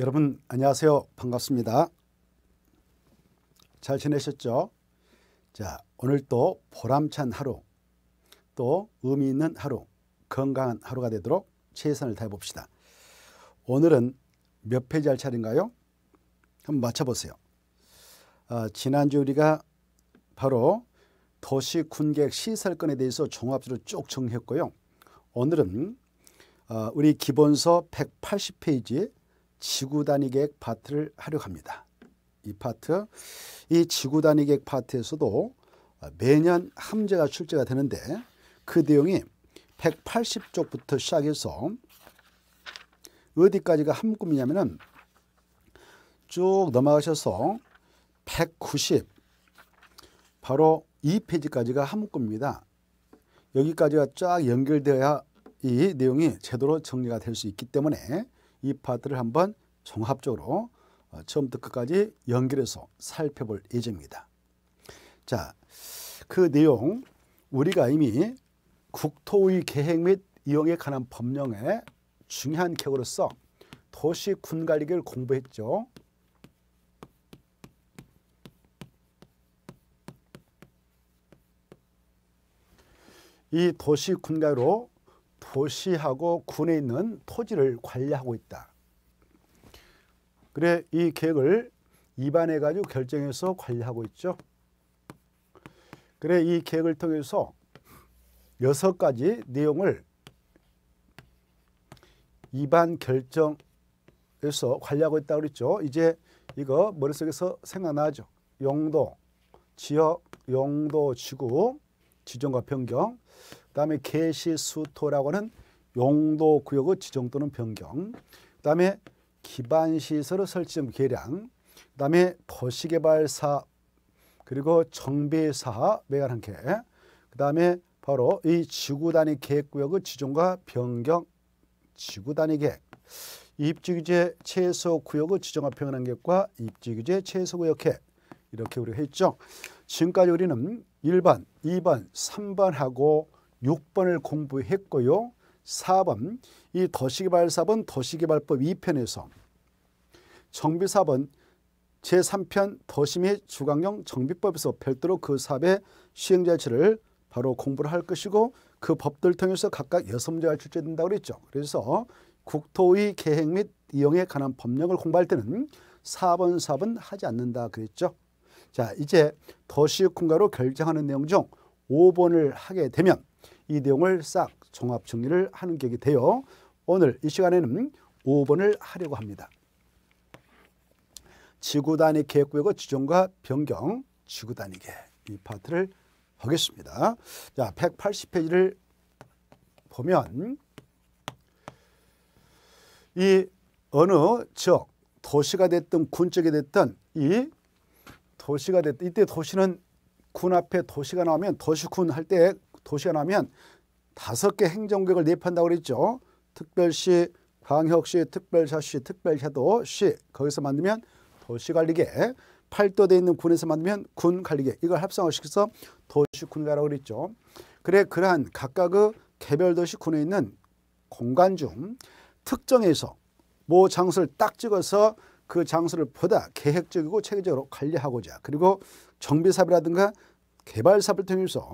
여러분 안녕하세요. 반갑습니다. 잘 지내셨죠? 자, 오늘 또 보람찬 하루, 또 의미 있는 하루, 건강한 하루가 되도록 최선을 다해 봅시다. 오늘은 몇 페이지 할 차례인가요? 한번 맞춰보세요. 아, 지난주 우리가 바로 도시 군객 시설권에 대해서 종합적으로 쭉 정리했고요. 오늘은 아, 우리 기본서 180페이지 지구 단위 계획 파트를 하려고 합니다. 이 파트, 이 지구 단위 계획 파트에서도 매년 함재가 출제가 되는데 그 내용이 180쪽부터 시작해서 어디까지가 한꿈이냐면은 쭉 넘어가셔서 190 바로 2페이지까지가 한꿈입니다. 여기까지가 쫙 연결되어야 이 내용이 제대로 정리가 될 수 있기 때문에 이 파트를 한번 종합적으로 어, 처음부터 끝까지 연결해서 살펴볼 예정입니다. 자, 그 내용 우리가 이미 국토의 계획 및 이용에 관한 법령의 중요한 격으로서 도시 군관리계를 공부했죠. 이 도시 군가로 도시하고 군에 있는 토지를 관리하고 있다. 그래 이 계획을 입안해 가지고 결정해서 관리하고 있죠. 그래 이 계획을 통해서 여섯 가지 내용을 입안 결정에서 관리하고 있다 그랬죠. 이제 이거 머릿속에서 생각나죠. 용도, 지역, 용도, 지구, 지정과 변경. 그다음에 개시수토라고는 용도 구역의 지정 또는 변경, 그다음에 기반 시설 설치 및 계량, 그다음에 도시개발 사 그리고 정비 사업 관한 계. 그다음에 바로 이 지구 단위 계획 구역의 지정과 변경 지구 단위 계획 입지 규제 최소 구역의 지정과 표현한 계획과 입지 규제 최소 구역 계 이렇게 우리가 했죠. 지금까지 우리는 1번, 2번, 3번하고 6번을 공부했고요. 4번 이 도시개발사업은 도시개발법 2편에서 정비사업은 제3편 도시 및주광형 정비법에서 별도로 그 사업의 시행 자체를 바로 공부를 할 것이고 그 법들 통해서 각각 여섯 문제가 출제된다고 그랬죠. 그래서 국토의 계획 및 이용에 관한 법령을 공부할 때는 4번, 4번 하지 않는다 그랬죠. 자, 이제 도시공가로 결정하는 내용 중 5번을 하게 되면 이 내용을 싹 종합 정리를 하는 계획이 되어 오늘 이 시간에는 5번을 하려고 합니다. 지구 단위 계획 구역의 지정과 변경, 지구 단위 계획 이 파트를 하겠습니다. 자, 180페이지를 보면 이 어느 지역, 도시가 됐든 군 쪽이 됐든 이 도시가 됐든 이때 도시는 군 앞에 도시가 나오면 도시군 할때 도시화나면 다섯 개 행정구역을 내입다고 그랬죠. 특별시, 광역시, 특별자시, 특별해도시 거기서 만들면 도시관리계 팔도돼 있는 군에서 만들면 군관리계 이걸 합성시켜서 도시군가라고 그랬죠. 그래 그러한 각각의 개별 도시군에 있는 공간 중 특정에서 모 장소를 딱 찍어서 그 장소를 보다 계획적이고 체계적으로 관리하고자 그리고 정비사업이라든가 개발사업을 통해서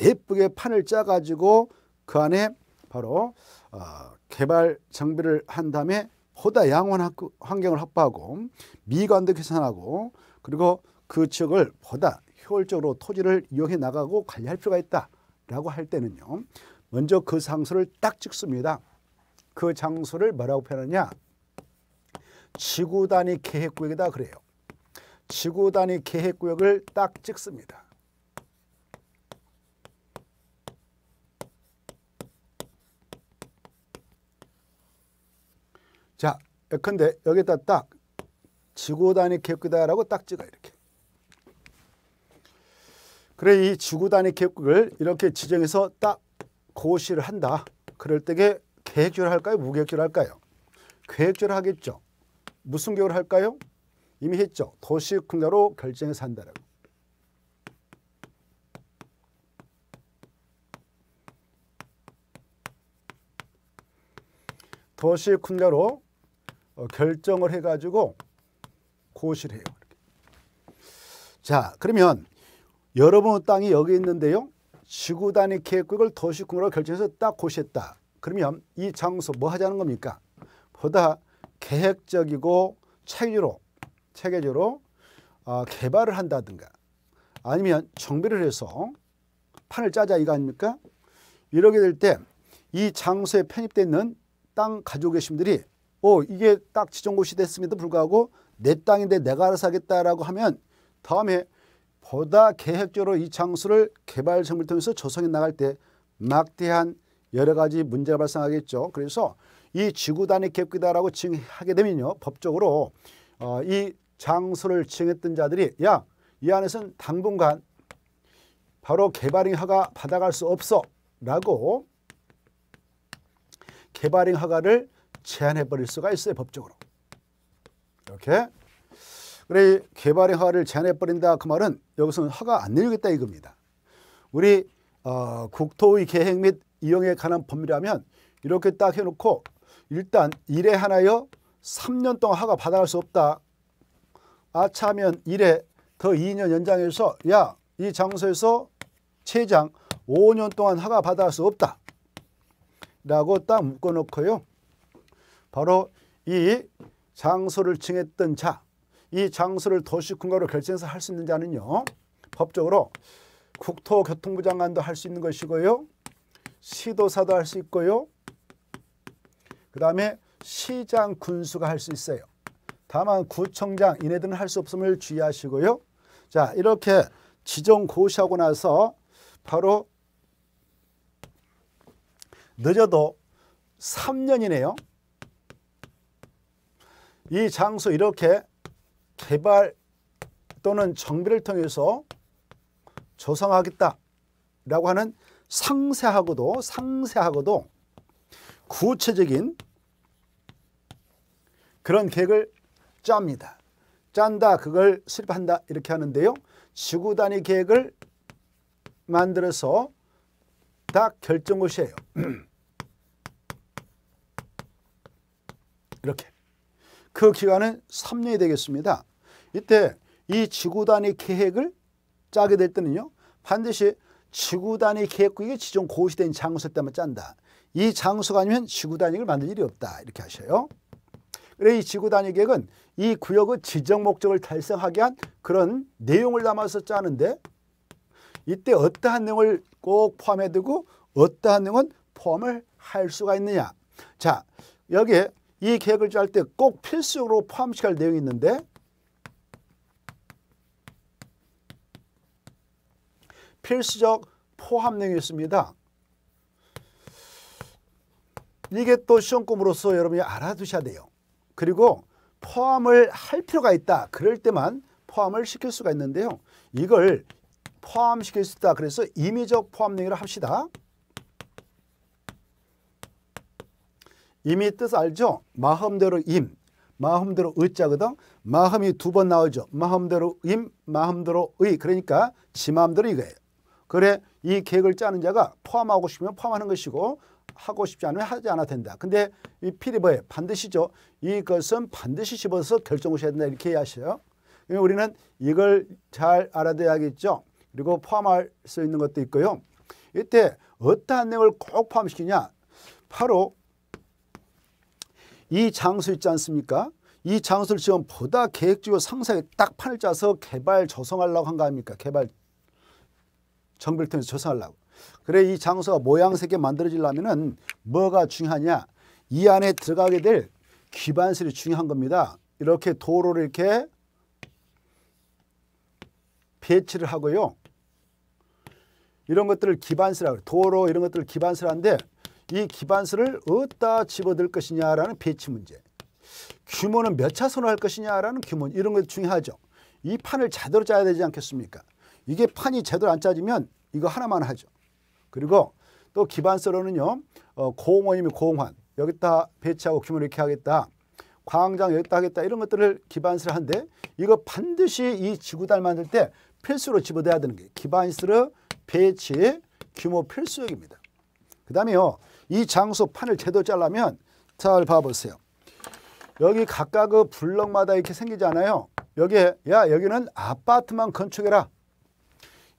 예쁘게 판을 짜가지고 그 안에 바로 어, 개발 정비를 한 다음에 보다 양호한 환경을 확보하고 미관도 개선하고 그리고 그 지역을 보다 효율적으로 토지를 이용해 나가고 관리할 필요가 있다라고 할 때는요. 먼저 그 장소를 딱 찍습니다. 그 장소를 뭐라고 표현하냐? 지구 단위 계획구역이다 그래요. 지구 단위 계획구역을 딱 찍습니다. 자, 근데 여기다 딱 지구단위 계획이다라고 딱 찍어 이렇게. 그래 이 지구단위 계획를 이렇게 지정해서 딱 고시를 한다. 그럴 때게 계획주를 할까요? 무계획주를 할까요? 계획주를 하겠죠. 무슨 계획을 할까요? 이미 했죠. 도시공자로 결정해서 한다라고. 도시군자로 어, 결정을 해가지고 고시를 해요. 자, 그러면 여러분 땅이 여기 있는데요. 지구 단위 계획을 도시공으로 결정해서 딱 고시했다. 그러면 이 장소 뭐 하자는 겁니까? 보다 계획적이고 체계로 체계적으로 어, 개발을 한다든가 아니면 정비를 해서 판을 짜자 이거 아닙니까? 이러게 될 때 이 장소에 편입되 는땅 가지고 계신 분들이 어, 이게 딱 지정고시 됐음에도 불구하고 내 땅인데 내가 알아서 하겠다라고 하면 다음에 보다 계획적으로 이 장소를 개발 정비를 통해서 조성해 나갈 때 막대한 여러 가지 문제가 발생하겠죠. 그래서 이 지구 단위 계획이다라고 지 증하게 되면요. 법적으로 어, 이 장소를 지정했던 자들이 야이 안에서는 당분간 바로 개발인 허가 받아갈 수 없어 라고 개발인 허가를 제한해버릴 수가 있어요. 법적으로. 이렇게. 그래 개발의 허가를 제한해버린다 그 말은 여기서는 허가 안 내리겠다 이겁니다. 우리 어, 국토의 계획 및 이용에 관한 법률이라면 이렇게 딱 해놓고 일단 일에 하나여 3년 동안 허가 받아갈 수 없다. 아차면 일에 더 2년 연장해서 야 이 장소에서 최장 5년 동안 허가 받아갈 수 없다. 라고 딱 묶어놓고요. 바로 이 장소를 칭했던 자, 이 장소를 도시군가로 결정해서 할 수 있는 자는요. 법적으로 국토교통부 장관도 할 수 있는 것이고요. 시도사도 할 수 있고요. 그 다음에 시장 군수가 할 수 있어요. 다만 구청장 이네들은 할 수 없음을 주의하시고요. 자 이렇게 지정 고시하고 나서 바로 늦어도 3년이네요. 이 장소 이렇게 개발 또는 정비를 통해서 조성하겠다라고 하는 상세하고도 상세하고도 구체적인 그런 계획을 짭니다. 짠다 그걸 실패한다 이렇게 하는데요. 지구 단위 계획을 만들어서 딱 결정고시예요. 이렇게 그 기간은 3년이 되겠습니다. 이때 이 지구 단위 계획을 짜게 될 때는요. 반드시 지구 단위 계획국이 지정 고시된 장소 때만 짠다. 이 장소가 아니면 지구 단위를 만들 일이 없다. 이렇게 하셔요. 그래 이 지구 단위 계획은 이 구역의 지정 목적을 달성하게 한 그런 내용을 담아서 짜는데 이때 어떠한 내용을 꼭 포함해 두고 어떠한 내용은 포함을 할 수가 있느냐. 자, 여기에 이 계획을 짤 때 꼭 필수적으로 포함시켜야 할 내용이 있는데 필수적 포함 내용이 있습니다. 이게 또 시험금으로서 여러분이 알아두셔야 돼요. 그리고 포함을 할 필요가 있다. 그럴 때만 포함을 시킬 수가 있는데요. 이걸 포함시킬 수 있다. 그래서 임의적 포함 내용이라 합시다. 임의 뜻 알죠? 마음대로 임, 마음대로 의자거든. 마음이 두 번 나오죠. 마음대로 임, 마음대로 의. 그러니까 지 마음대로 이거예요. 그래 이 계획을 짜는 자가 포함하고 싶으면 포함하는 것이고 하고 싶지 않으면 하지 않아도 된다. 근데 이 필리버에 반드시죠. 이것은 반드시 집어서 결정을 셔야 된다 이렇게 하셔요 우리는 이걸 잘 알아둬야겠죠. 그리고 포함할 수 있는 것도 있고요. 이때 어떠한 내용을 꼭 포함시키냐. 바로 이 장소 있지 않습니까? 이 장소를 지금 보다 계획지구 상사에 딱 판을 짜서 개발 조성하려고 한 거 아닙니까? 개발 정비를 통해서 조성하려고. 그래 이 장소가 모양새게 만들어지려면은 뭐가 중요하냐? 이 안에 들어가게 될 기반설이 중요한 겁니다. 이렇게 도로를 이렇게 배치를 하고요. 이런 것들을 기반설이라고 도로 이런 것들을 기반설한데 이 기반수를 어디다 집어들 것이냐라는 배치 문제 규모는 몇 차선으로 할 것이냐라는 규모 이런 것 중요하죠. 이 판을 제대로 짜야 되지 않겠습니까? 이게 판이 제대로 안 짜지면 이거 하나만 하죠. 그리고 또 기반서로는요. 어, 고공원이면고공환 여기다 배치하고 규모를 이렇게 하겠다. 광장 여기다 하겠다 이런 것들을 기반서를 한데 이거 반드시 이지구단 만들 때 필수로 집어대야 되는 게 기반서로 배치 규모 필수역입니다. 그 다음에요. 이 장소 판을 제대로 잘라면 잘 봐보세요. 여기 각각의 그 블럭마다 이렇게 생기잖아요. 여기에 야 여기는 아파트만 건축해라.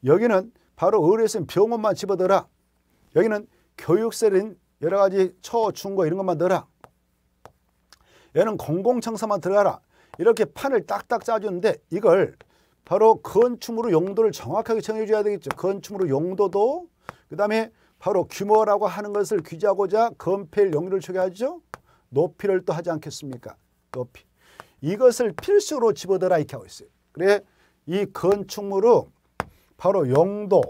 여기는 바로 의료에 병원만 집어넣어라. 여기는 교육세는 여러 가지 처, 중고 이런 것만 넣어라. 얘는 공공청사만 들어가라. 이렇게 판을 딱딱 짜주는데 이걸 바로 건축으로 용도를 정확하게 정해줘야 되겠죠. 건축으로 용도도 그 다음에 바로 규모라고 하는 것을 규제하고자 건폐율 용률을 초기하죠. 높이를 또 하지 않겠습니까? 높이. 이것을 필수로 집어들어 이렇게 하고 있어요. 그래 이 건축물은 바로 용도,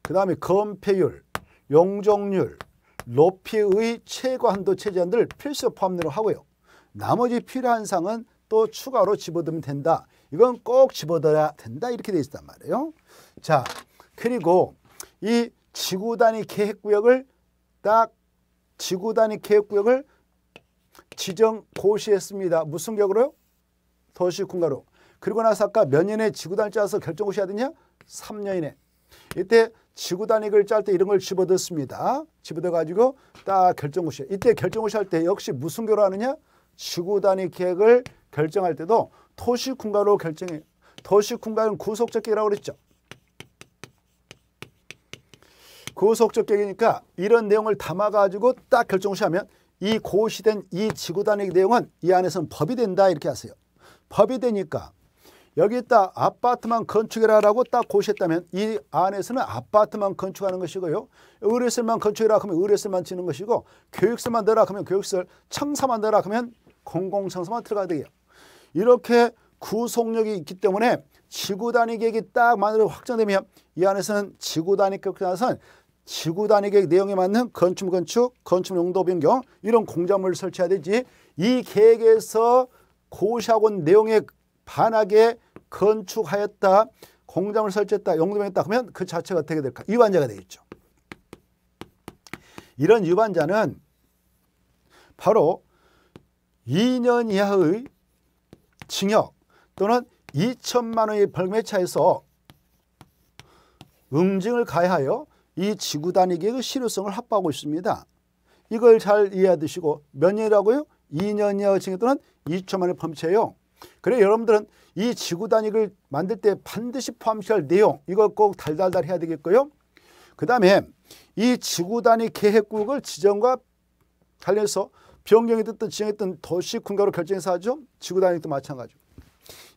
그 다음에 건폐율, 용적률, 높이의 최고한도 체제안들 필수 포함으로 하고요. 나머지 필요한 상은 또 추가로 집어들면 된다. 이건 꼭 집어들어야 된다. 이렇게 돼 있단 말이에요. 자, 그리고 이 지구 단위 계획 구역을 딱 지구 단위 계획 구역을 지정 고시했습니다. 무슨 격으로요? 도시 군가로. 그리고 나서 아까 몇 년에 지구 단위 짜서 결정 고시해야 되냐? 3년이내 이때 지구 단위를 짤 때 이런 걸 집어넣습니다. 집어넣어가지고 딱 결정고시. 이때 결정고시 할때 역시 무슨 격으로 하느냐? 지구 단위 계획을 결정할 때도 도시 군가로 결정해. 도시 군가는 구속적계라고 획이 그랬죠. 구속적격이니까 이런 내용을 담아가지고 딱 결정시 하면 이 고시된 이 지구단의 내용은 이 안에서는 법이 된다 이렇게 하세요. 법이 되니까 여기 있다 아파트만 건축해라라고딱 고시했다면 이 안에서는 아파트만 건축하는 것이고요. 의뢰설만 건축해라 하면 의뢰설만 지는 것이고 교육설만 넣으라 하면 교육설, 청사만 넣으라 하면 공공청사만 들어가야 돼요. 이렇게 구속력이 있기 때문에 지구단위 계획이 딱 만으로 확정되면 이 안에서는 지구단위 계획에서는 지구 단위 계획 내용에 맞는 건축 건축, 건축 용도 변경 이런 공작물을 설치해야 되지 이 계획에서 고시학원 내용에 반하게 건축하였다, 공장을 설치했다, 용도 변경했다 그러면 그 자체가 어떻게 될까? 위반자가 되겠죠. 이런 유반자는 바로 2년 이하의 징역 또는 2천만 원의 벌금에 차해서 응징을 가해하여 이 지구 단위계의 그 실효성을 확보하고 있습니다. 이걸 잘 이해해 시고몇 년이라고요? 2년 이하 층에 또는 2초 만에 펌치해요. 그래 여러분들은 이 지구 단위를 만들 때 반드시 포함시킬 내용 이걸 꼭 달달달 해야 되겠고요. 그 다음에 이 지구 단위 계획국을 지정과 관련해서 변경이 됐든 지정했든 도시 군가로 결정해서 하죠. 지구 단위도 마찬가지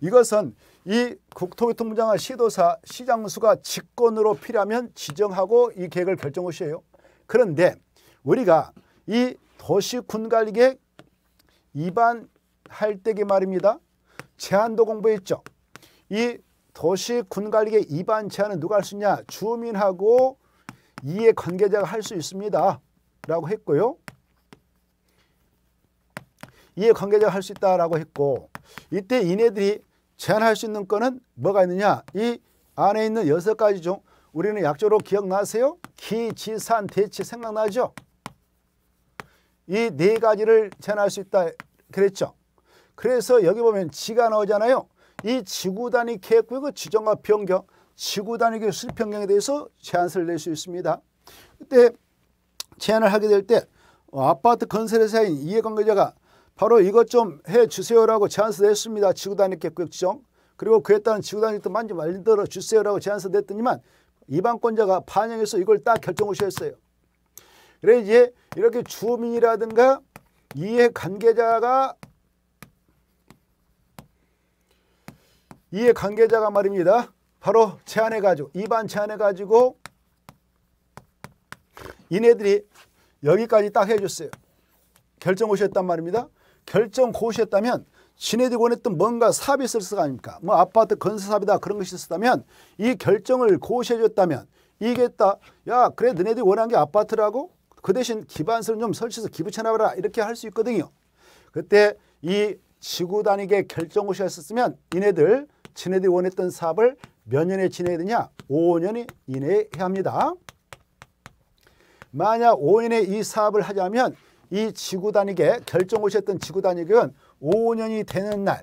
이것은 이 국토교통부장관 시도사 시장수가 직권으로 필요하면 지정하고 이 계획을 결정하시에요. 그런데 우리가 이 도시군관리계획 입안할 때기 말입니다. 제한도 공부했죠. 이 도시군관리계획 입안 제한은 누가 할 수 있냐. 주민하고 이해 관계자가 할 수 있습니다. 라고 했고요. 이해 관계자가 할 수 있다라고 했고 이때 이네들이 제한할 수 있는 건은 뭐가 있느냐? 이 안에 있는 여섯 가지 중 우리는 약조로 기억나세요? 기, 지, 산, 대치 생각나죠? 이 네 가지를 제한할 수 있다 그랬죠? 그래서 여기 보면 지가 나오잖아요. 이 지구단위 계획구역 지정과 변경, 지구단위 계획 수립 변경에 대해서 제한서를 낼수 있습니다. 그때 제한을 하게 될때 어, 아파트 건설회사인 이해관계자가 바로 이것 좀 해주세요라고 제안서 냈습니다. 지구단위 계혁지정 그리고 그에 따른 지구단위도 만지 만들어 주세요라고 제안서 냈더니만 이방권자가 반영해서 이걸 딱 결정을 시했어요. 그래 이제 이렇게 주민이라든가 이해 관계자가 이해 관계자가 말입니다. 바로 제안해 가지고 이반 제안해 가지고 이네들이 여기까지 딱 해줬어요. 결정 오셨단 말입니다. 결정 고시했다면 지네들이 원했던 뭔가 사업이 있을 수가 아닙니까? 뭐 아파트 건설 사업이다 그런 것이 있었다면 이 결정을 고시해줬다면 이게 다야 그래 너네들이 원한 게 아파트라고? 그 대신 기반서는 좀 설치해서 기부채납하라 이렇게 할 수 있거든요. 그때 이 지구 단위계 결정 고시했었으면 이네들 지네들이 원했던 사업을 몇 년에 지내야 되냐? 5년 이내에 해야 합니다. 만약 5년에 이 사업을 하자면 이 지구단위계 결정 오셨던 지구단위계는 5년이 되는 날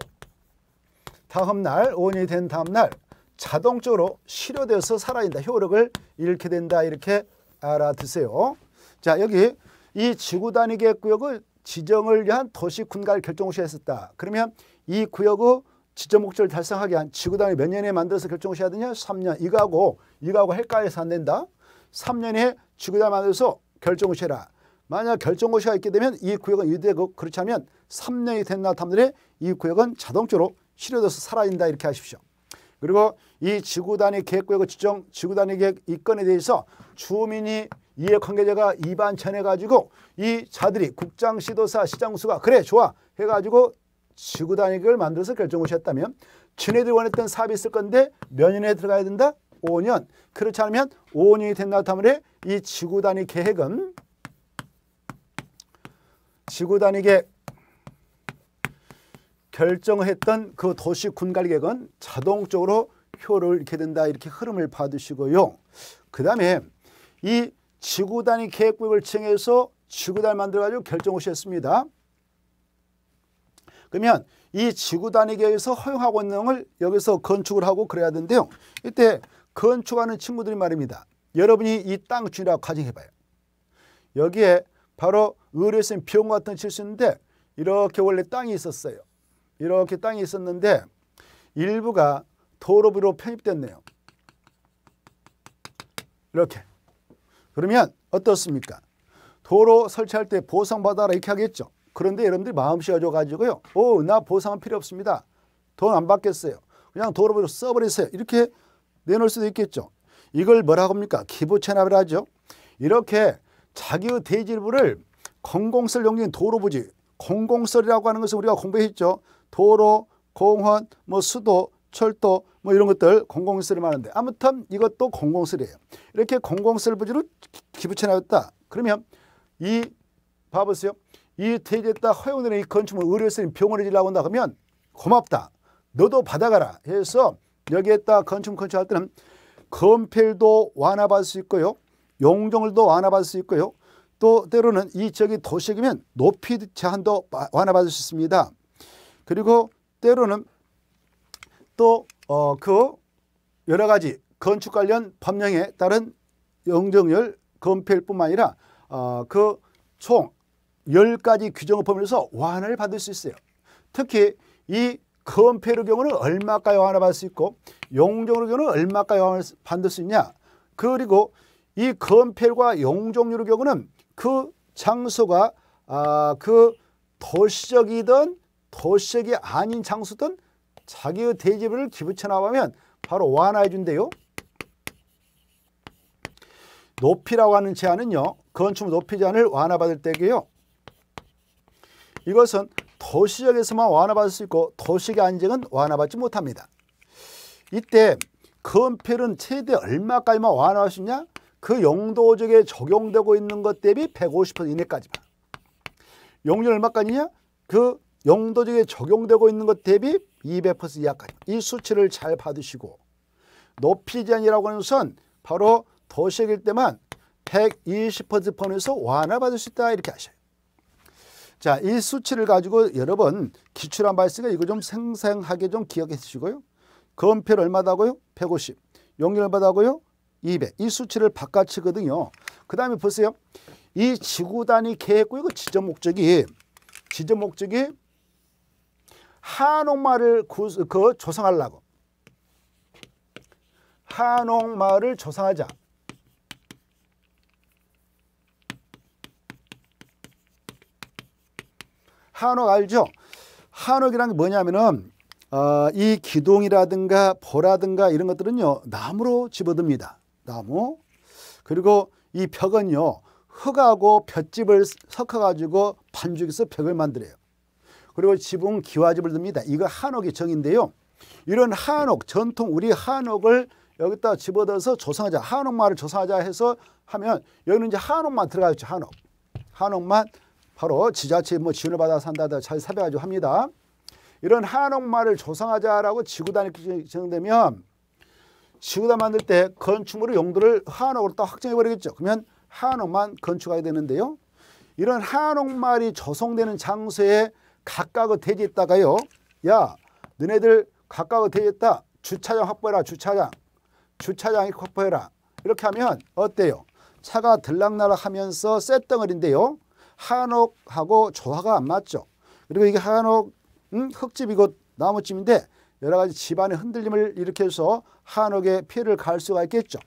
다음 날 5년이 된 다음 날 자동적으로 실효되어서 사라진다. 효력을 잃게 된다. 이렇게 알아두세요. 자 여기 이 지구단위계 구역을 지정을 위한 도시군가를 결정시 했었다. 그러면 이 구역의 지정 목적을 달성하기위한 지구단위 몇 년에 만들어서 결정오셔야 되냐? 3년. 이거하고 이거하고 헷갈려서 안 된다. 3년에 지구단위 만들어서 결정오셔라 만약 결정고시가 있게 되면 이 구역은 유대고 그렇지 않으면 3년이 된나탐들에이 구역은 자동적으로 실어져서 사라진다 이렇게 하십시오. 그리고 이 지구단위 계획구역을 지정, 지구단위 계획 이건에 대해서 주민이 이해관계자가 입안 전해가지고 이 자들이 국장, 시도사, 시장수가 그래 좋아 해가지고 지구단위 계획을 만들어서 결정고시했다면 지네들이 원했던 사업이 있을 건데 몇 년에 들어가야 된다? 5년. 그렇지 않으면 5년이 된나타물에이 지구단위 계획은 지구 단위계 결정했던 그 도시 군갈 계획은 자동적으로 효를 이렇게 된다 이렇게 흐름을 받으시고요. 그 다음에 이 지구 단위 계획구을 칭해서 지구 단위 만들어가지고 결정 을 오셨습니다. 그러면 이 지구 단위 계획에서 허용하고 있는 걸 여기서 건축을 하고 그래야 되는데요. 이때 건축하는 친구들이 말입니다. 여러분이 이 땅 주인이라고 가정해봐요. 여기에 바로 의료선 병과 같은 칠수인데 이렇게 원래 땅이 있었어요. 이렇게 땅이 있었는데 일부가 도로비로 편입됐네요. 이렇게. 그러면 어떻습니까? 도로 설치할 때 보상받아라 이렇게 하겠죠. 그런데 여러분들이 마음씨 가져가지고요. 오, 나 보상은 필요 없습니다. 돈 안 받겠어요. 그냥 도로비로 써버리세요. 이렇게 내놓을 수도 있겠죠. 이걸 뭐라 합니까? 기부 채납이라 하죠. 이렇게 자기의 대지부를 공공설 용도인 도로 부지 공공설이라고 하는 것은 우리가 공부했죠. 도로, 공원, 뭐 수도, 철도 뭐 이런 것들 공공설을 말하는데 아무튼 이것도 공공설이에요. 이렇게 공공설 부지로 기부채 나왔다. 그러면 이 봐보세요. 이대지했다 허용되는 이 건축물 의료시설인 병원에 지라고 한다 그러면 고맙다. 너도 받아가라 해서 여기에다 건축 건축할 때는 건필도 완화받을 수 있고요. 용적률도 완화받을 수 있고요. 또 때로는 이 지역이 도시이면 높이 제한도 완화받을 수 있습니다. 그리고 때로는 또그 어, 여러 가지 건축 관련 법령에 따른 용적률 건폐일 뿐만 아니라 어, 그총 10가지 규정을 포함해서 완화를 받을 수 있어요. 특히 이 건폐율의 경우는 얼마까지 완화받을 수 있고 용적률의 경우는 얼마까지 완화 받을 수 있냐 그리고 이건폐율과용적률의 경우는 그 장소가 아, 그 도시적이든 도시적이 아닌 장소든 자기의 대지를 기부쳐 나가면 바로 완화해 준대요. 높이라고 하는 제한은요. 건축 높이 제한을 완화받을 때고요. 이것은 도시적에서만 완화받을 수 있고 도시의 안정은 완화받지 못합니다. 이때 건폐은 율 최대 얼마까지만 완화할 수 있냐? 그용도적에 적용되고 있는 것 대비 150% 이내까지만. 용률 얼마까지냐? 그용도적에 적용되고 있는 것 대비 200% 이하까지. 이 수치를 잘 받으시고 높이 제한이라고 하는 것은 바로 도시일 때만 120%폰에서 완화 받을 수 있다 이렇게 하셔요. 자, 이 수치를 가지고 여러분 기출한 발스가 이거 좀 생생하게 좀 기억해 주시고요. 건폐를 얼마다고요? 150. 용률 얼마다고요? 200. 이 수치를 바깥이거든요. 그 다음에 보세요. 이 지구 단위 계획구역 지적 목적이 지적 목적이 한옥마을그 조성하려고 한옥마을을 조성하자. 한옥 알죠? 한옥이란 게 뭐냐면은 어, 이 기둥이라든가 보라든가 이런 것들은요 나무로 집어듭니다. 나무 그리고 이 벽은요 흙하고 볏집을 섞어가지고 반죽해서 벽을 만들어요. 그리고 지붕 기와집을 듭니다. 이거 한옥의 정인데요. 이런 한옥 전통 우리 한옥을 여기다 집어넣어서 조성하자 한옥마을 조성하자 해서 하면 여기는 이제 한옥만 들어가 있죠 한옥 한옥만 바로 지자체 에뭐 지원을 받아서 한다든 잘 살펴가지고 합니다 이런 한옥마을 조성하자라고 지구단위 정되면 지구다 만들 때 건축물의 용도를 한옥으로 딱 확정해버리겠죠. 그러면 한옥만 건축하게 되는데요. 이런 한옥말이 조성되는 장소에 각각의 대지 있다가요. 야 너네들 각각의 대지 있다. 주차장 확보해라 주차장. 주차장이 확보해라. 이렇게 하면 어때요? 차가 들락날락 하면서 쇳덩어리인데요. 한옥하고 조화가 안 맞죠. 그리고 이게 한옥 음, 흙집이고 나무집인데 여러 가지 집안의 흔들림을 일으켜서 한옥에 피해를 갈 수가 있겠죠.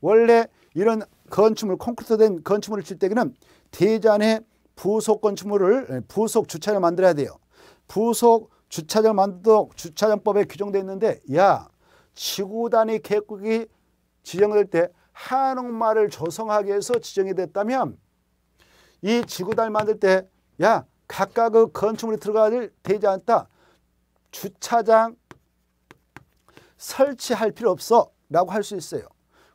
원래 이런 건축물 콘크리트 된 건축물을 칠 때에는 대잔에 부속 건축물을 예, 부속 주차를 만들어야 돼요. 부속 주차장 만도록 주차장법에 규정되어 있는데 야 지구 단위 계획이 지정될 때 한옥마를 조성하기 위해서 지정이 됐다면 이 지구 단위 만들 때 야 각각의 그 건축물이 들어가야 되지 않다. 주차장 설치할 필요 없어 라고 할 수 있어요.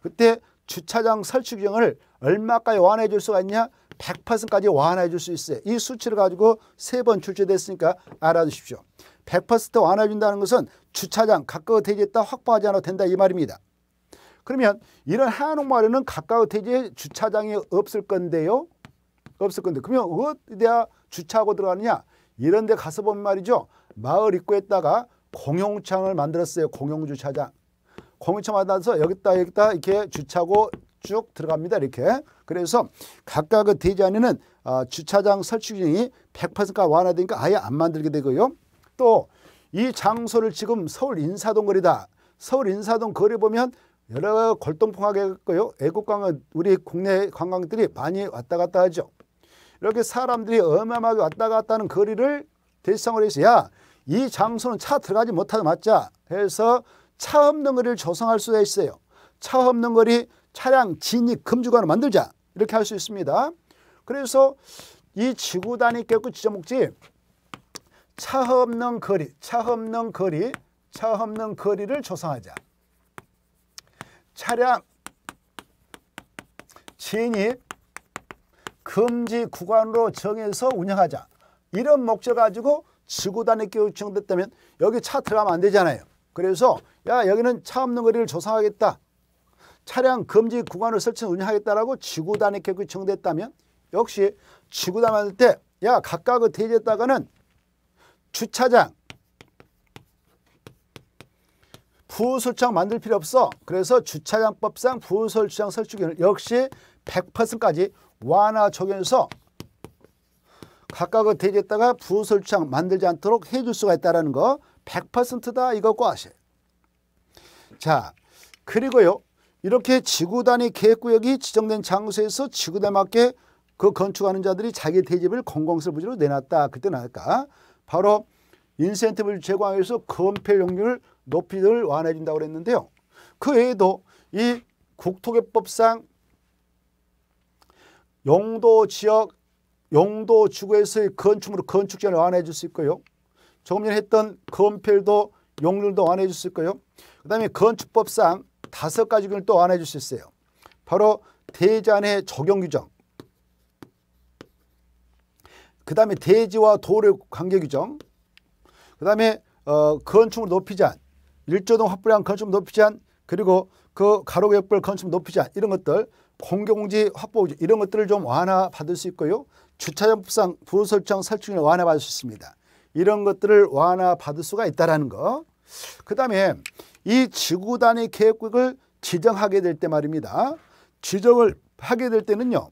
그때 주차장 설치 규정을 얼마까지 완화해 줄 수가 있냐? 100%까지 완화해 줄 수 있어요. 이 수치를 가지고 세 번 출제됐으니까 알아두십시오. 100% 완화해 준다는 것은 주차장 가까운 대지에다 확보하지 않아도 된다 이 말입니다. 그러면 이런 한옥 마련은 가까운 대지에 주차장이 없을 건데요. 없을 건데 그러면 어디야 주차하고 들어가느냐 이런 데 가서 보면 말이죠. 마을 입구에다가 공용창을 만들었어요. 공용주차장. 공용창 만들어서 여기다 여기다 이렇게 주차고 쭉 들어갑니다. 이렇게. 그래서 각각의 대지안에는 그 어, 주차장 설치 기준이 100%가 완화되니까 아예 안 만들게 되고요. 또 이 장소를 지금 서울 인사동 거리다. 서울 인사동 거리 보면 여러 골동품하게 있고요. 애국관은 우리 국내 관광들이 많이 왔다 갔다 하죠. 이렇게 사람들이 어마어마하게 왔다 갔다 하는 거리를 대상으로 해서 야이 장소는 차 들어가지 못하게 맞자 해서 차 없는 거리를 조성할 수가 있어요. 차 없는 거리 차량 진입 금주관을 만들자 이렇게 할 수 있습니다. 그래서 이 지구 단위 깨끗 지점 목지 차 없는 거리, 차 없는 거리, 차 없는 거리를 조성하자. 차량 진입 금지 구간으로 정해서 운영하자. 이런 목적 가지고 지구단에 끼워 요정됐다면 여기 차 들어가면 안 되잖아요. 그래서 야 여기는 차 없는 거리를 조성하겠다. 차량 금지 구간을 설치 운영하겠다라고 지구단에 끼워 요청됐다면 역시 지구단 만들 때야 각각의 그 대지에다가는 주차장, 부설장 만들 필요 없어. 그래서 주차장법상 부설장 설치기를 역시 100%까지 완화 적용해서 각각의 대지에다가 부설창 만들지 않도록 해줄 수가 있다는 거 100%다 이거 아꽈요자 그리고요 이렇게 지구단위 계획구역이 지정된 장소에서 지구단에 맞게 그 건축하는 자들이 자기 대집을 공공설 부지로 내놨다. 그때 나올까? 바로 인센티브를 제공해서 건폐 용률 높이를 완화해준다고 그랬는데요. 그 외에도 이 국토개법상 용도 지역 용도추구에서의 건축물로 건축 제한 완화해 줄 수 있고요. 조금 전에 했던 건필도 용률도 완화해 줄수 있고요. 그 다음에 건축법상 다섯 가지 규정을 또 완화해 줄수 있어요. 바로 대지의 적용 규정, 그 다음에 대지와 도로의 관계 규정, 그 다음에 어, 건축물 높이 제 일조동 화불량 건축물 높이 제 그리고 그 가로개별 건축물 높이 제 이런 것들, 공개공지 확보 이런 것들을 좀 완화받을 수 있고요. 주차장법상 부설정 설정을 완화받을 수 있습니다. 이런 것들을 완화받을 수가 있다는 거. 그 다음에 이 지구 단위 계획구을 지정하게 될 때 말입니다. 지정을 하게 될 때는요.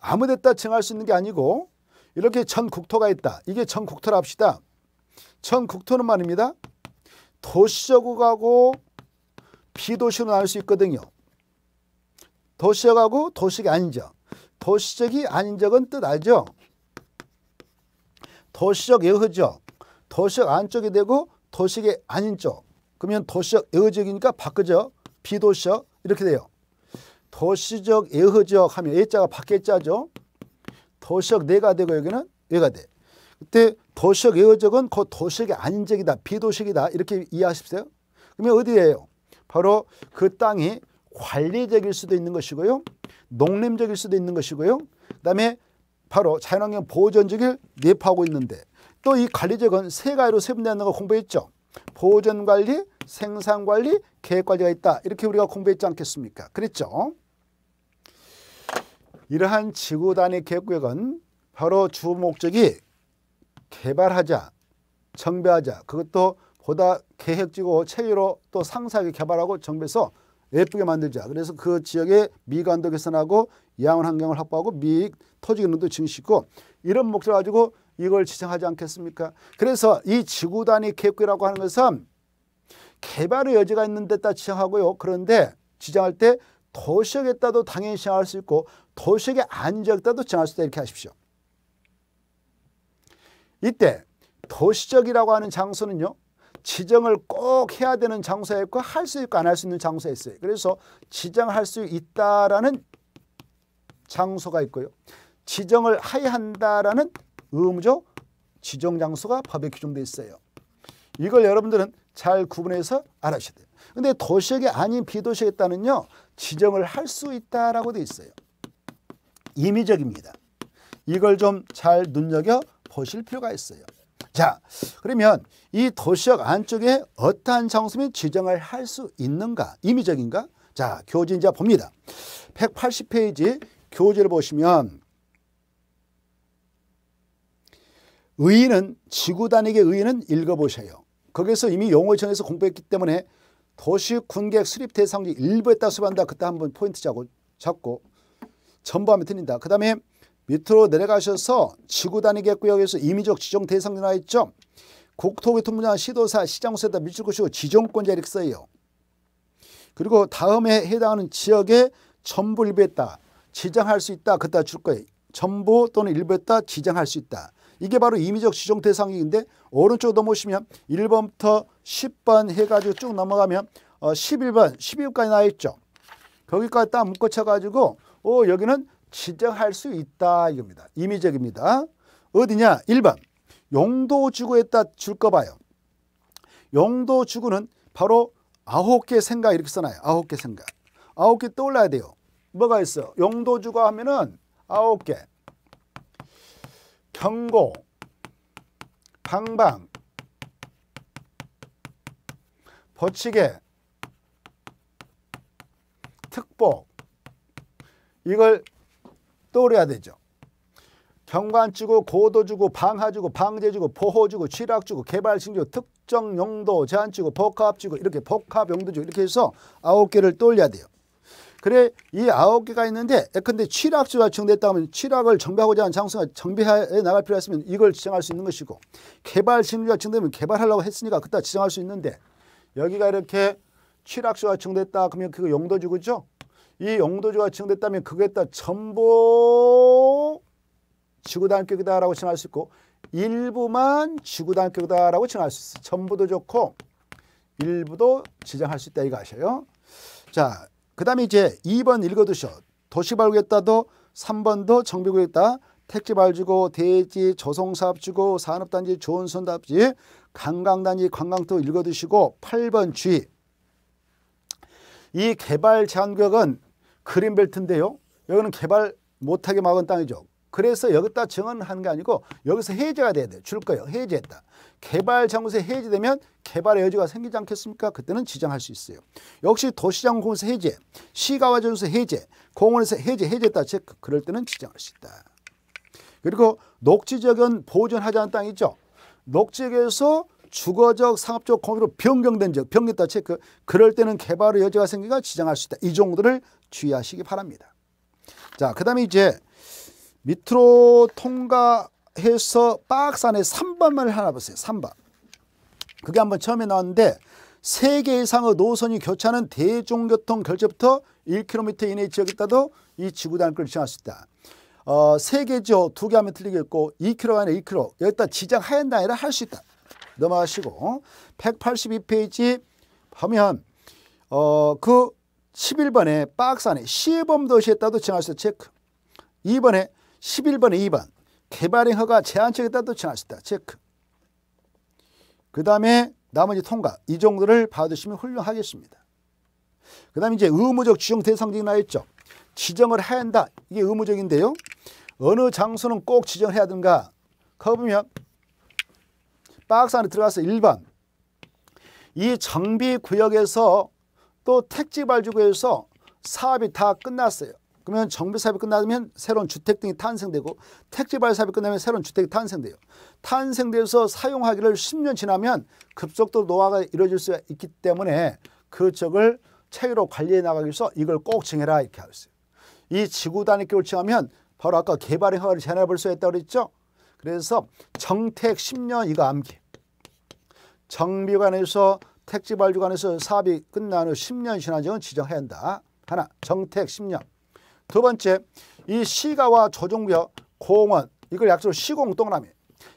아무 데다 정할 수 있는 게 아니고 이렇게 전 국토가 있다. 이게 전 국토라 합시다. 전 국토는 말입니다. 도시적하고 비도시로 나눌 수 있거든요. 도시적하고 도시가 아니죠. 도시적이 아닌 적은 뜻 알죠? 도시적 예흐적, 도시적 안쪽이 되고 도시적이 아닌 쪽. 그러면 도시적 예흐적이니까 바꾸죠. 비도시적 이렇게 돼요. 도시적 예흐적 하면 예자가 밖에 자죠. 도시적 내가 되고 여기는 외가 돼. 그때 도시적 예어적은 그 도시적이 아닌 적이다. 비도시적이다. 이렇게 이해하십시오. 그러면 어디예요? 바로 그 땅이 관리적일 수도 있는 것이고요. 농림적일 수도 있는 것이고요. 그다음에 바로 자연환경 보존적일 내포하고 있는데 또 이 관리적은 세 가지로 세분되는 거 공부했죠. 보존관리, 생산관리, 계획관리가 있다. 이렇게 우리가 공부했지 않겠습니까? 그랬죠. 이러한 지구 단위 계획은 바로 주 목적이 개발하자, 정비하자, 그것도 보다 계획지고 체계로 또 상세하게 개발하고 정비해서 예쁘게 만들자. 그래서 그 지역의 미관도 개선하고 양원 환경을 확보하고 미익 토지 기능도 증시고 이런 목적을 가지고 이걸 지정하지 않겠습니까? 그래서 이 지구단위 계획이라고 하는 것은 개발의 여지가 있는 데다 지정하고요. 그런데 지정할 때 도시역에 따도 당연히 지정할 수 있고 도시역의 안지역에 따도 지정할 수 있다 이렇게 하십시오. 이때 도시적이라고 하는 장소는요. 지정을 꼭 해야 되는 장소에 있고 할 수 있고 안 할 수 있는 장소에 있어요. 그래서 지정할 수 있다라는 장소가 있고요. 지정을 하야한다라는 의무적 지정 장소가 법에 규정돼 있어요. 이걸 여러분들은 잘 구분해서 알아셔야 돼요. 근데 도시역이 아닌 비도시에 있는요 지정을 할 수 있다라고 돼 있어요. 임의적입니다. 이걸 좀 잘 눈여겨 보실 필요가 있어요. 자, 그러면 이 도시역 안쪽에 어떠한 장소및 지정을 할 수 있는가? 임의적인가? 자, 교재 이제 봅니다. 180페이지 교재를 보시면 의의는 지구 단위의 의의는 읽어보셔요. 거기서 이미 용어청에서 공부했기 때문에 도시 군객 수립 대상지 일부에 따수한다. 그때 한번 포인트 잡고 전부 하면 틀린다. 그 다음에 밑으로 내려가셔서 지구 단위 계구역에서 획 임의적 지정 대상 이 나와 있죠국토교 통부장 시도사 시장세다 밀집구시고 지정권자 이렇게 써요. 그리고 다음에 해당하는 지역에 전부 일부했다. 지정할 수 있다. 그따 줄 거예요. 전부 또는 일부했다. 지정할 수 있다. 이게 바로 임의적 지정 대상인데 오른쪽 넘어오시면 1번부터 10번 해가지고 쭉 넘어가면 11번, 어, 12번까지 나와있죠. 거기까지 딱 묶어쳐가지고 오 어, 여기는 지정할 수 있다 이겁니다. 임의적입니다. 어디냐? 1번 용도지구에 따 줄거봐요. 용도지구는 바로 아홉 개 생각 이렇게 써놔요. 아홉 개 생각. 아홉 개 떠올라야 돼요. 뭐가 있어? 용도주가 하면은 아홉 개. 경고, 방방, 버치게, 특복. 이걸 떠올려야 되죠. 경관 주고 고도 주고 방하 주고 방제 주고 보호 주고 취락 주고 개발 신조 특정 용도 제한 주고 복합 주고 이렇게 복합 용도 주고 이렇게 해서 아홉 개를 떠올려야 돼요. 그래 이 아홉 개가 있는데 근데 취락주가 증됐다면 취락을 정비하고자 하는 장소가 정비해 나갈 필요가 있으면 이걸 지정할 수 있는 것이고 개발 신조가 증되면 개발하려고 했으니까 그다 지정할 수 있는데 여기가 이렇게 취락주가 증됐다 그러면 그거 용도주구죠 이 용도주가 지정됐다면 그게다 전부 지구단격이다라고 칭할 수 있고 일부만 지구단격이다라고 칭할 수 있어. 전부도 좋고 일부도 지정할 수 있다 이거 아셔요. 자, 그다음에 이제 2번 읽어두셔. 도시발굴했다도 3번도 정비구했다. 택지 발주고 대지 조성사업 주고 산업단지 조은선답지 관광단지 관광도 읽어두시고 8번 주의. 이 개발 제한구역은 그린벨트인데요. 여기는 개발 못하게 막은 땅이죠. 그래서 여기다 증언하는 게 아니고 여기서 해제가 돼야 돼요. 줄 거예요. 해제했다. 개발 장구세 해제되면 개발의 여지가 생기지 않겠습니까? 그때는 지정할 수 있어요. 역시 도시장 공원에서 해제, 시가와 전수 해제, 공원에서 해제, 해제했다. 즉 그럴 때는 지정할 수 있다. 그리고 녹지지역은 보존하지 않은 땅이죠 녹지역에서 지 주거적 상업적 공유로 변경된 지역 변경됐다 체크 그, 그럴 때는 개발의 여지가 생기가 지정할수 있다. 이 정도를 주의하시기 바랍니다. 자, 그 다음에 이제 밑으로 통과해서 박스 안에 3번만 을 하나 보세요. 3번. 그게 한번 처음에 나왔는데 3개 이상의 노선이 교차하는 대중교통 결제부터 1km 이내의 지역에 있다도 이 지구단을 지정할 어, 수 있다. 어, 3개죠. 2개 하면 틀리겠고 2km 안에 2km 여기다 지정 하였나 아니라 할 수 있다. 넘어가시고 182페이지 하면 어, 그 11번에 박스 안에 시범도시에 따도 정할 수 있다. 체크. 2번에 11번에 2번 개발행 허가 제한적에 따도 정할 수 있다. 체크. 그 다음에 나머지 통과 이 정도를 받으시면 훌륭하겠습니다. 그 다음에 이제 의무적 지정 대상적이 나있죠. 지정을 해야 한다. 이게 의무적인데요. 어느 장소는 꼭 지정해야 하든가. 커보면 박스 안에 들어가서 1번 이 정비 구역에서 또 택지 발주구에서 사업이 다 끝났어요. 그러면 정비 사업이 끝나면 새로운 주택 등이 탄생되고 택지 발 사업이 끝나면 새로운 주택이 탄생돼요. 탄생돼서 사용하기를 10년 지나면 급속도 노화가 이루어질 수 있기 때문에 그 적을 체계로 관리해 나가기 위해서 이걸 꼭 정해라 이렇게 하고 있어요. 이 지구 단위 계획을 정하면 바로 아까 개발의 허가를 제한해볼 수 있다고 그랬죠. 그래서 정택 10년 이거 암기. 정비관에서 택지발주관에서 사업이 끝난 후 10년 지난 지정해야 한다. 하나, 정택 10년. 두 번째, 이 시가와 조정벽, 공원, 이걸 약속으로 시공 동그라미.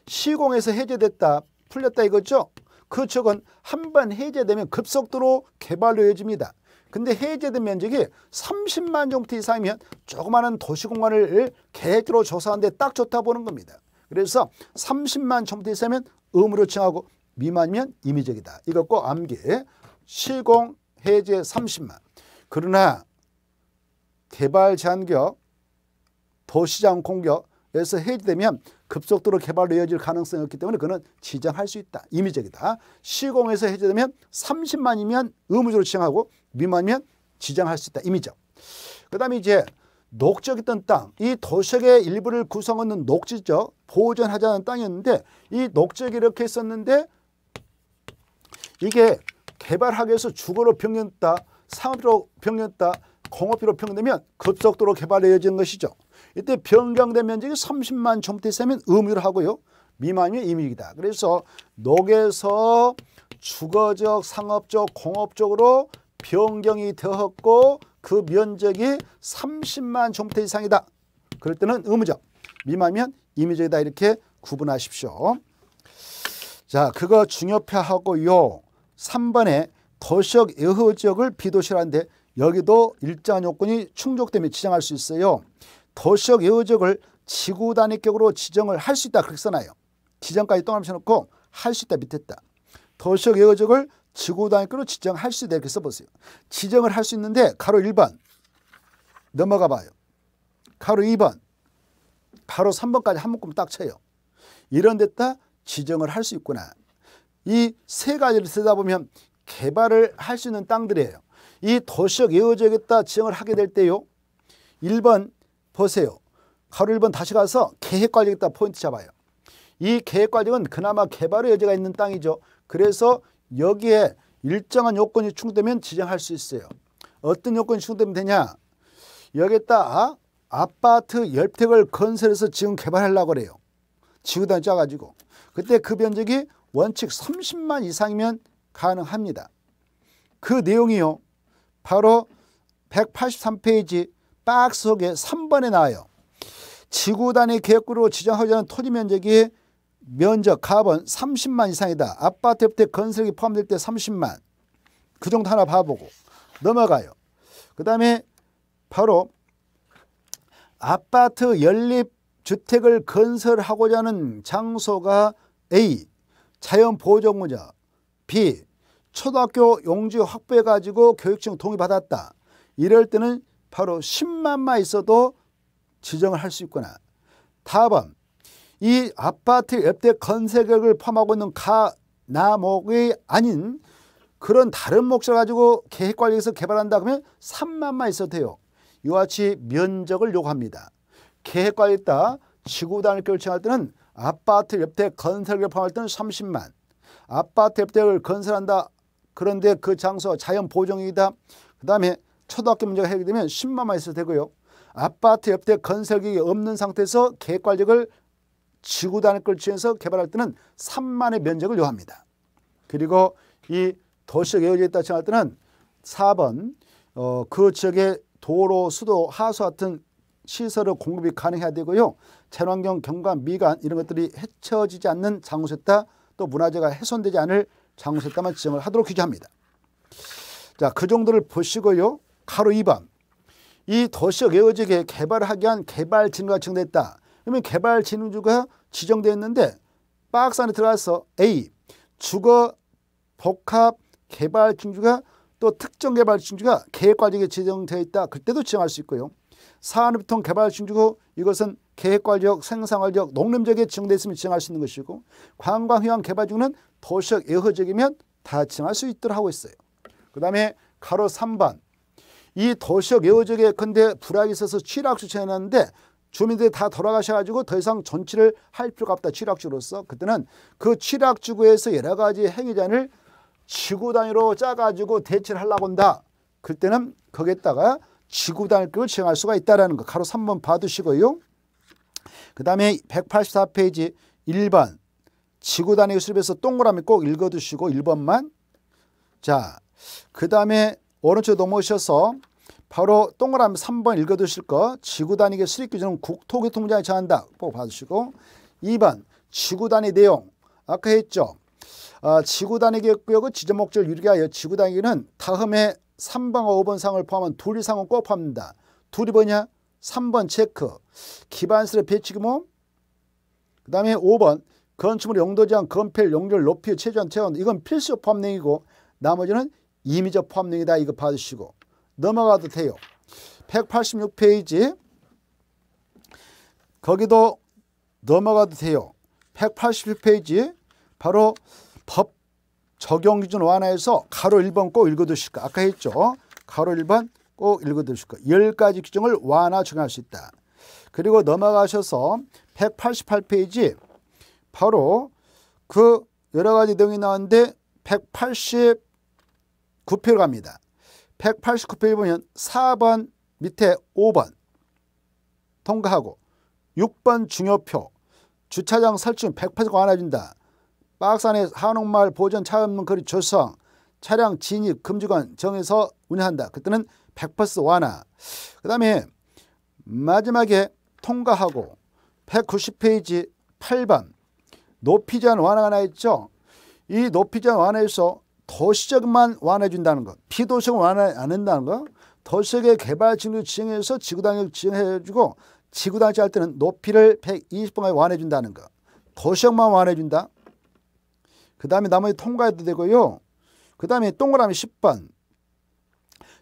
시공에서 해제됐다, 풀렸다 이거죠? 그 측은 한 번 해제되면 급속도로 개발로 어집니다 근데 해제된 면적이 30만 종태 이상이면 조그마한 도시공간을 계획대로 조사하는데 딱 좋다 보는 겁니다. 그래서 30만 처음부터 있으면 음으로 칭하고 미만이면 임의적이다. 이것고 암기 시공 해제 30만. 그러나 개발 제한격 도시장 공격에서 해제되면 급속도로 개발로 이어질 가능성이 없기 때문에 그는 지정할 수 있다. 임의적이다. 시공에서 해제되면 30만이면 의무적으로 지정하고 미만이면 지정할 수 있다. 임의적. 그 다음에 이제 녹지이던 땅, 이도시의 일부를 구성하는 녹지적 보존하자는 땅이었는데 이 녹적이 이렇게 있었는데 이게 개발하기 위해서 주거로 변경했다상업으로변경했다공업으로변경되면 급속도로 개발되어지 것이죠. 이때 변경된 면적이 30만 촘대 세면 의무를 하고요. 미만이면 임익이다. 그래서 녹에서 주거적, 상업적, 공업적으로 변경이 되었고 그 면적이 30만 종부터 이상이다. 그럴 때는 의무적, 미만이면 임의적이다 이렇게 구분하십시오. 자, 그거 중요표하고요. 3번에 도시역 예호 지역을 비도시라는데 여기도 일정한 요건이 충족되면 지정할 수 있어요. 도시역 예호 지역을 지구 단위격으로 지정을 할 수 있다 그렇게 써놔요. 지정까지 동그라놓고할 수 있다 밑에 있다. 도시역 예호 지역을 지구단위로 지정할 수 있다 이렇게 써보세요. 지정을 할 수 있는데 가로 1번 넘어가 봐요. 가로 2번 가로 3번까지 한 묶음 딱 쳐요. 이런 데다 지정을 할 수 있구나. 이 세 가지를 쓰다 보면 개발을 할 수 있는 땅들이에요. 이 도시역 예외지역에다 지정을 하게 될 때요. 1번 보세요. 가로 1번 다시 가서 계획관리에다 포인트 잡아요. 이 계획관리는 그나마 개발의 여지가 있는 땅이죠. 그래서 여기에 일정한 요건이 충되면 지정할 수 있어요. 어떤 요건이 충되면 되냐? 여기다 아, 아파트 1택을 건설해서 지금 개발하려고 그래요. 지구단 짜가지고. 그때 그 면적이 원칙 30만 이상이면 가능합니다. 그 내용이요. 바로 183페이지 박스 속에 3번에 나와요. 지구단위 계획구로 지정하자는 토지 면적이 면적 가본 30만 이상이다. 아파트 옆에 건설이 포함될 때 30만. 그 정도 하나 봐보고 넘어가요. 그 다음에 바로 아파트 연립 주택을 건설하고자 하는 장소가 A. 자연보호정문자 B. 초등학교 용지 확보해가지고 교육청 동의받았다. 이럴 때는 바로 10만만 있어도 지정을 할 수 있거나 다번 이 아파트 옆대 건세격을 포함하고 있는 가나목이 아닌 그런 다른 목적을 가지고 계획관리에서 개발한다 그러면 3만만 있어도 돼요. 이와 같이 면적을 요구합니다. 계획관리 따 지구단을 결정할 때는 아파트 옆대 건설을 포함할 때는 30만 아파트 옆대를 건설한다 그런데 그 장소 자연 보정이다 그 다음에 초등학교 문제가 해결되면 10만만 있어도 되고요. 아파트 옆대 건설계획이 없는 상태에서 계획관리를 지구 단위 걸치에서 개발할 때는 3만의 면적을 요합니다. 그리고 이 도시에 여어져 있다 칭할 때는 4번 어, 그 지역의 도로, 수도, 하수 같은 시설의 공급이 가능해야 되고요. 자환경 경관, 미관 이런 것들이 해쳐지지 않는 장소였다. 또 문화재가 훼손되지 않을 장소였다만 지정을 하도록 규제합니다. 자, 그 정도를 보시고요. 가로 2번. 이 도시적 에어지게 개발하기 위한 개발 진로가 정됐다 그러면 개발진흥주가 지정되어 있는데 박스 안에 들어가서 A 주거 복합 개발진흥주가 또 특정 개발진흥주가 계획 과정에 지정되어 있다. 그때도 지정할 수 있고요. 산업통 개발진흥주고 이것은 계획 과정, 생산 과정, 농림지역에 지정되어 있으면 지정할 수 있는 것이고 관광휴양 개발중구는도시적 예허적이면 다 지정할 수 있도록 하고 있어요. 그 다음에 가로 3번 이 도시역 예허적에 근데 불악이 있어서 취락수채해놨는데 주민들이 다 돌아가셔가지고 더 이상 전치를 할 필요가 없다. 칠학주로서 그때는 그 칠학주구에서 여러 가지 행위자를 지구 단위로 짜가지고 대치를 하려고 한다. 그때는 거기에다가 지구 단위급을 지정할 수가 있다라는 거 가로 3번 봐두시고요. 그 다음에 184페이지 1번 지구 단위 수립에서 동그라미 꼭 읽어두시고 1번만 자그 다음에 오른쪽 에 넘어오셔서 바로 동그라미 3번 읽어두실 거 지구 단위의 수립 기준은 국토교통부장이 정한다. 꼭 봐주시고 2번 지구 단위 내용 아까 했죠. 아, 지구 단위 계획구역의 지정 목적을 유리하여 지구 단위는 다음에 3번과 5번 상을 포함한 둘 이상은 꼭 포함합니다. 둘이 뭐냐? 3번 체크, 기반시설 배치 규모, 뭐? 그 다음에 5번 건축물 용도 제한, 건폐율, 용률 높이, 최저한 태원 이건 필수 포함 내용이고 나머지는 임의적 포함 내용이다 이거 봐주시고 넘어가도 돼요. 186페이지 거기도 넘어가도 돼요. 1 8 1페이지 바로 법 적용기준 완화에서 가로 1번 꼭 읽어두실 거 아까 했죠. 가로 1번 꼭 읽어두실 거 10가지 규정을 완화 적할수 있다. 그리고 넘어가셔서 188페이지 바로 그 여러 가지 내용이 나왔는데 189표로 갑니다. 189페이지 보면 4번 밑에 5번 통과하고 6번 중요표 주차장 설치 100% 완화준다. 박스 안에 한옥마 보전 차 없는 거리 조성 차량 진입 금지권 정해서 운영한다. 그때는 100% 완화. 그 다음에 마지막에 통과하고 190페이지 8번 높이 제한 완화가 나 있죠. 이 높이 제한 완화에서 도시적만 완화해준다는 것, 피도시적 완화 안 한다는 것, 도시적의 개발 지구 지정해서 지구당역 지정해주고 지구단지 할 때는 높이를 120번까지 완화해준다는 것, 도시적만 완화해준다. 그 다음에 나머지 통과해도 되고요. 그 다음에 동그라미 10번.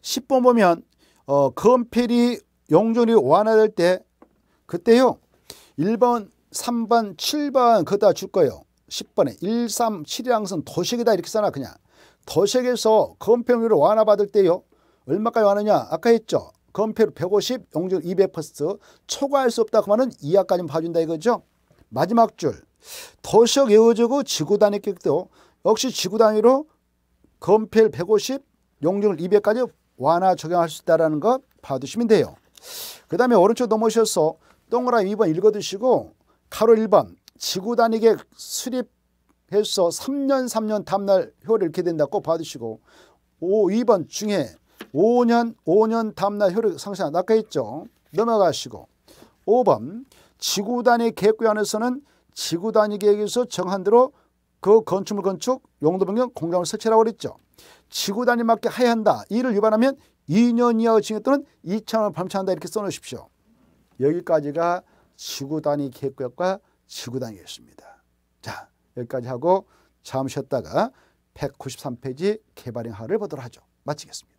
10번 보면 어, 건필이 용존이 완화될 때 그때요. 1번, 3번, 7번 그다줄 거예요. 10번에 1, 3, 7이 항상 도식이다 이렇게 써놔 그냥. 도색에서 건폐율을 완화받을 때요. 얼마까지 완화냐? 아까 했죠. 건폐율 150, 용적률 200% 초과할 수 없다. 그만은 이하까지 봐준다 이거죠. 마지막 줄. 도색 액 외워주고 지구 단위 격도 역시 지구 단위로 건폐율 150, 용적률 200까지 완화 적용할 수 있다는 것 봐두시면 돼요. 그 다음에 오른쪽 넘어오셔서 동그라미 2번 읽어두시고 가로 1번 지구 단위계 수립 해서 3년 3년 다음날 효를 이렇게 된다 꼭봐주시고 5, 2번 중에 5년 5년 다음날 효력 상승한다 아까 했죠. 넘어가시고 5번 지구단위 계획구에 서는 지구단위 계획에서 정한 대로 그 건축물 건축 용도 변경 공장을 설치라고 그랬죠. 지구단위 맞게 해야한다 이를 위반하면 2년 이하의 징역 또는 2천 원을 범치한다 이렇게 써놓으십시오. 여기까지가 지구단위 계획구역과 지구단위였습니다. 여기까지 하고 잠 쉬었다가 193페이지 개발행하를 보도록 하죠. 마치겠습니다.